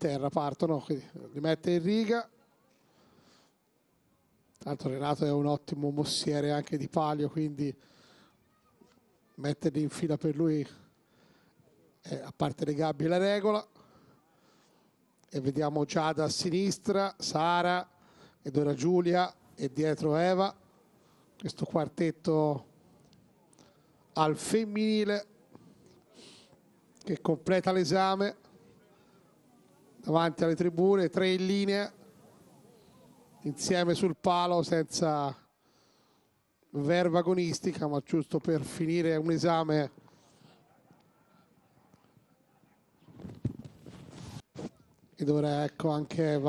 terra partono, quindi li mette in riga. Tanto Renato è un ottimo mossiere anche di palio, quindi metterli in fila per lui è, a parte le gabbie la regola. E vediamo Giada a sinistra, Sara ed ora Giulia e dietro Eva. Questo quartetto al femminile che completa l'esame davanti alle tribune, tre in linea, insieme sul palo senza verba agonistica, ma giusto per finire un esame e dovrà ecco anche va